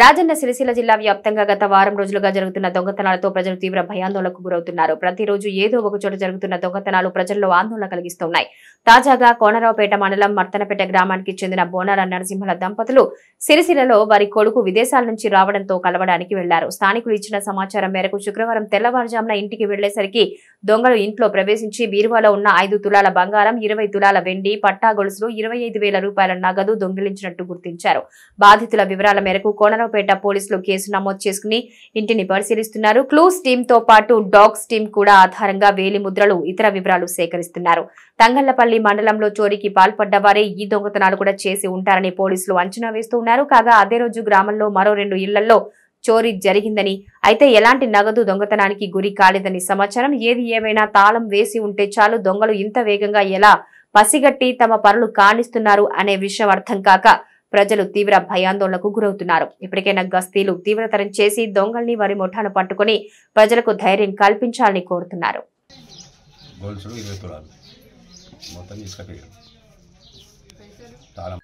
రాజన్న సిరిసిల్ల జిల్లా వ్యాప్తంగా గత వారం రోజులుగా జరుగుతున్న దొంగతనాలతో ప్రజలు తీవ్ర భయాందోళనకు గురవుతున్నారు ప్రతిరోజు ఏదో ఒక చోట జరుగుతున్న దొంగతనాలు ప్రజల్లో ఆందోళన కలిగిస్తున్నాయి తాజాగా కోనరావుపేట మండలం మర్తనపేట గ్రామానికి చెందిన బోనాల నరసింహల దంపతులు సిరిసిల్లలో వారి కొడుకు విదేశాల నుంచి రావడంతో కలవడానికి వెళ్లారు స్థానికులు ఇచ్చిన సమాచారం మేరకు శుక్రవారం తెల్లవారుజామున ఇంటికి వెళ్లేసరికి దొంగలు ఇంట్లో ప్రవేశించి బీరువాలో ఉన్న ఐదు తులాల బంగారం ఇరవై తులాల వెండి పట్టా గొలుసులు ఇరవై రూపాయల నగదు దొంగిలించినట్టు గుర్తించారు బాధితుల వివరాల మేరకు కోనరావు నరసరావుపేట పోలీసులు కేసు నమోదు చేసుకుని ఇంటిని పరిశీలిస్తున్నారు క్లూస్ టీమ్ తో పాటు డాగ్స్ టీమ్ కూడా ఆధారంగా వేలి ముద్రలు ఇతర వివరాలు సేకరిస్తున్నారు తంగళ్లపల్లి మండలంలో చోరీకి పాల్పడ్డ వారే ఈ దొంగతనాలు కూడా చేసి ఉంటారని పోలీసులు అంచనా వేస్తున్నారు కాగా అదే రోజు గ్రామంలో మరో రెండు ఇళ్లలో చోరీ జరిగిందని అయితే ఎలాంటి నగదు దొంగతనానికి గురి కాలేదని సమాచారం ఏది ఏమైనా తాళం వేసి ఉంటే చాలు దొంగలు ఇంత వేగంగా ఎలా పసిగట్టి తమ పనులు కానిస్తున్నారు అనే విషయం అర్థం కాక ప్రజలు తీవ్ర భయాందోళనకు గురవుతున్నారు ఇప్పటికైనా గస్తీలు తీవ్రతరం చేసి దొంగల్ని వారి ముఠాను పట్టుకుని ప్రజలకు ధైర్యం కల్పించాలని కోరుతున్నారు